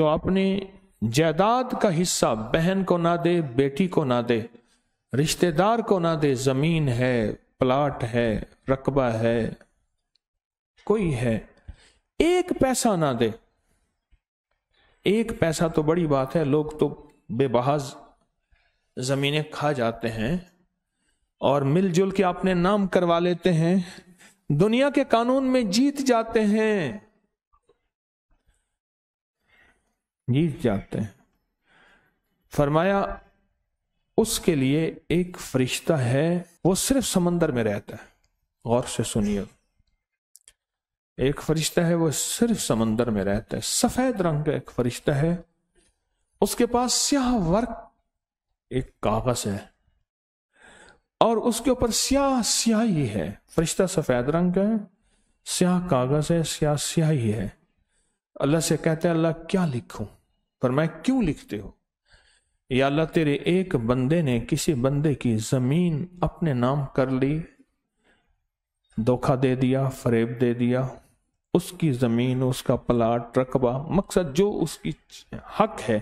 जो अपनी जायदाद का हिस्सा बहन को ना दे बेटी को ना दे रिश्तेदार को ना दे जमीन है प्लाट है रकबा है कोई है एक पैसा ना दे एक पैसा तो बड़ी बात है लोग तो बेबहाज जमीनें खा जाते हैं और मिलजुल के अपने नाम करवा लेते हैं दुनिया के कानून में जीत जाते हैं जीत जाते हैं फरमाया उसके लिए एक फरिश्ता है वो सिर्फ समंदर में रहता है गौर से सुनिए एक फरिश्ता है वो सिर्फ समंदर में रहता है सफेद रंग का एक फरिश्ता है उसके पास स्याह वर्क एक कागज है और उसके ऊपर स्याह स्याही है फरिश्ता सफेद रंग का है स्याह कागज है स्याह स्याही है अल्लाह से कहते हैं अल्लाह क्या लिखूं फरमाया क्यों लिखते हो या अल्लाह तेरे एक बंदे ने किसी बंदे की जमीन अपने नाम कर ली धोखा दे दिया फरेब दे दिया उसकी ज़मीन उसका प्लाट रकबा मकसद जो उसकी हक है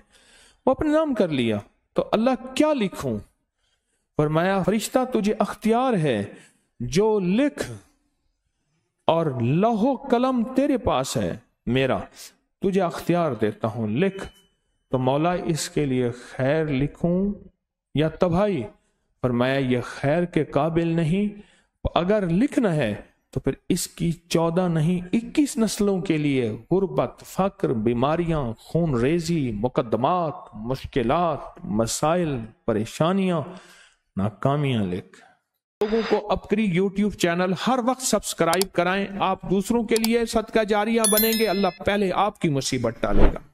वो अपने नाम कर लिया तो अल्लाह क्या लिखूं फरमाया फरिश्ता तुझे अख्तियार है जो लिख और लहो कलम तेरे पास है मेरा तुझे अख्तियार देता हूं लिख तो मौला इसके लिए खैर लिखूं या तबाही पर मैं ये खैर के काबिल नहीं अगर लिखना है तो फिर इसकी चौदह नहीं इक्कीस नस्लों के लिए गुर्बत फ़क्र बीमारियां खून रेजी मुकदमात मुश्किल मसाइल परेशानियां नाकामियां लिख लोगों को अपकरी यूट्यूब चैनल हर वक्त सब्सक्राइब कराएं आप दूसरों के लिए सदका जारिया बनेंगे अल्लाह पहले आपकी मुसीबत टालेगा